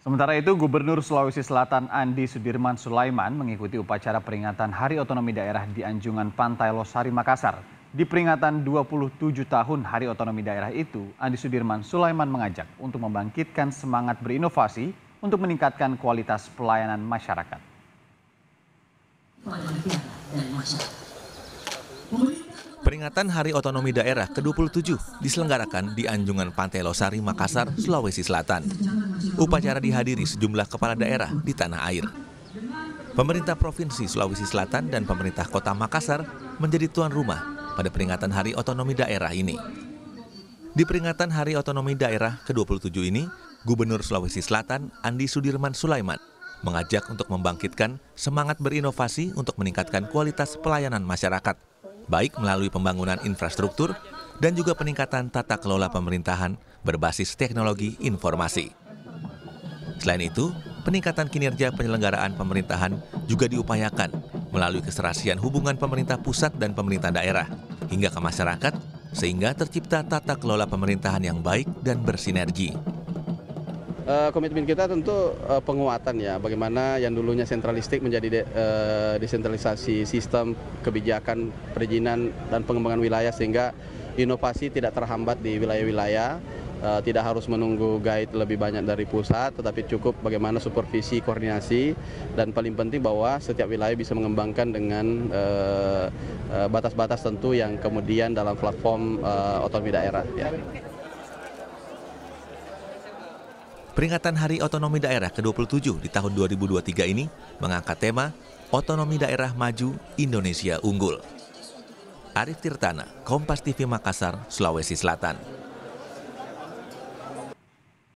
Sementara itu, Gubernur Sulawesi Selatan Andi Sudirman Sulaiman mengikuti upacara peringatan Hari Otonomi Daerah di Anjungan Pantai Losari, Makassar. Di peringatan 27 tahun Hari Otonomi Daerah itu, Andi Sudirman Sulaiman mengajak untuk membangkitkan semangat berinovasi untuk meningkatkan kualitas pelayanan masyarakat. Peringatan Hari Otonomi Daerah ke-27 diselenggarakan di Anjungan Pantai Losari, Makassar, Sulawesi Selatan. Upacara dihadiri sejumlah kepala daerah di tanah air. Pemerintah Provinsi Sulawesi Selatan dan pemerintah kota Makassar menjadi tuan rumah pada peringatan Hari Otonomi Daerah ini. Di peringatan Hari Otonomi Daerah ke-27 ini, Gubernur Sulawesi Selatan Andi Sudirman Sulaiman mengajak untuk membangkitkan semangat berinovasi untuk meningkatkan kualitas pelayanan masyarakat baik melalui pembangunan infrastruktur dan juga peningkatan tata kelola pemerintahan berbasis teknologi informasi. Selain itu, peningkatan kinerja penyelenggaraan pemerintahan juga diupayakan melalui keserasian hubungan pemerintah pusat dan pemerintah daerah hingga ke masyarakat sehingga tercipta tata kelola pemerintahan yang baik dan bersinergi. Eh, komitmen kita tentu eh, penguatan ya, bagaimana yang dulunya sentralistik menjadi de, eh, desentralisasi sistem kebijakan perizinan dan pengembangan wilayah sehingga inovasi tidak terhambat di wilayah-wilayah, tidak harus menunggu guide lebih banyak dari pusat, tetapi cukup bagaimana supervisi, koordinasi, dan paling penting bahwa setiap wilayah bisa mengembangkan dengan batas-batas tentu yang kemudian dalam platform uh, otonomi daerah. Ya. Peringatan Hari Otonomi Daerah ke-27 di tahun 2023 ini mengangkat tema Otonomi Daerah Maju, Indonesia Unggul. Arif Tirtana, Kompas TV Makassar, Sulawesi Selatan.